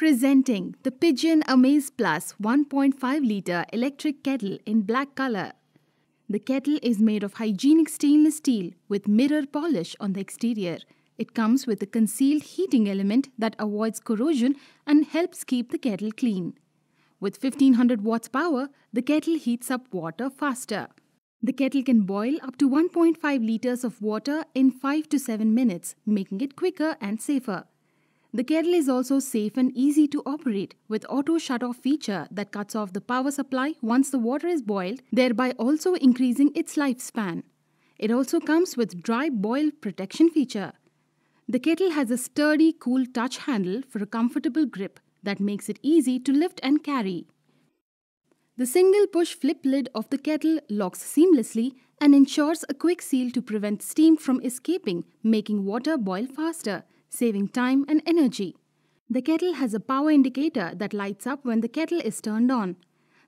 Presenting the Pigeon Amaze Plus 1.5 litre electric kettle in black colour. The kettle is made of hygienic stainless steel with mirror polish on the exterior. It comes with a concealed heating element that avoids corrosion and helps keep the kettle clean. With 1500 watts power, the kettle heats up water faster. The kettle can boil up to 1.5 liters of water in 5 to 7 minutes, making it quicker and safer. The kettle is also safe and easy to operate with auto shut-off feature that cuts off the power supply once the water is boiled, thereby also increasing its lifespan. It also comes with dry boil protection feature. The kettle has a sturdy, cool touch handle for a comfortable grip that makes it easy to lift and carry. The single push flip lid of the kettle locks seamlessly and ensures a quick seal to prevent steam from escaping, making water boil faster saving time and energy. The kettle has a power indicator that lights up when the kettle is turned on.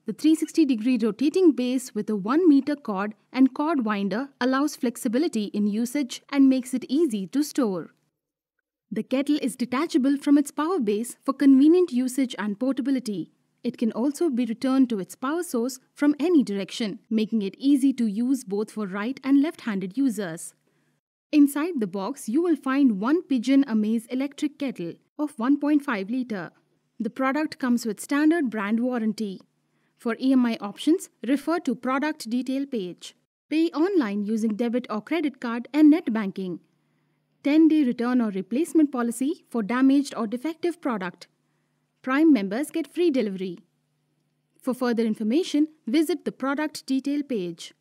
The 360 degree rotating base with a 1 meter cord and cord winder allows flexibility in usage and makes it easy to store. The kettle is detachable from its power base for convenient usage and portability. It can also be returned to its power source from any direction, making it easy to use both for right and left-handed users. Inside the box, you will find one Pigeon Amaze electric kettle of 1.5 litre. The product comes with standard brand warranty. For EMI options, refer to product detail page. Pay online using debit or credit card and net banking. 10-day return or replacement policy for damaged or defective product. Prime members get free delivery. For further information, visit the product detail page.